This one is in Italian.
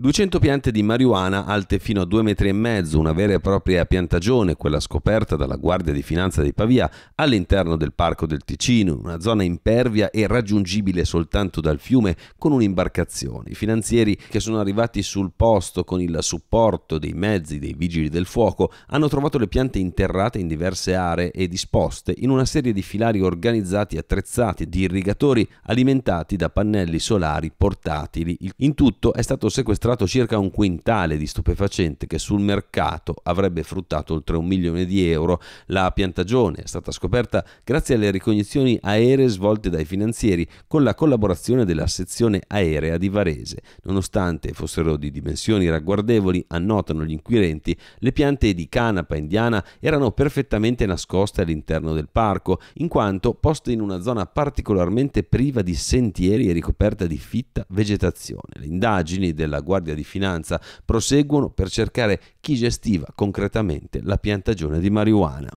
200 piante di marijuana alte fino a 2,5 metri, una vera e propria piantagione, quella scoperta dalla Guardia di Finanza di Pavia, all'interno del Parco del Ticino, una zona impervia e raggiungibile soltanto dal fiume con un'imbarcazione. I finanzieri che sono arrivati sul posto con il supporto dei mezzi dei vigili del fuoco hanno trovato le piante interrate in diverse aree e disposte in una serie di filari organizzati e attrezzati di irrigatori alimentati da pannelli solari portatili. In tutto è stato sequestrato sequestrato circa un quintale di stupefacente che sul mercato avrebbe fruttato oltre un milione di euro. La piantagione è stata scoperta grazie alle ricognizioni aeree svolte dai finanzieri con la collaborazione della sezione aerea di Varese. Nonostante fossero di dimensioni ragguardevoli, annotano gli inquirenti, le piante di canapa indiana erano perfettamente nascoste all'interno del parco, in quanto poste in una zona particolarmente priva di sentieri e ricoperta di fitta vegetazione. Le indagini della Guardia Guardia di Finanza proseguono per cercare chi gestiva concretamente la piantagione di marijuana.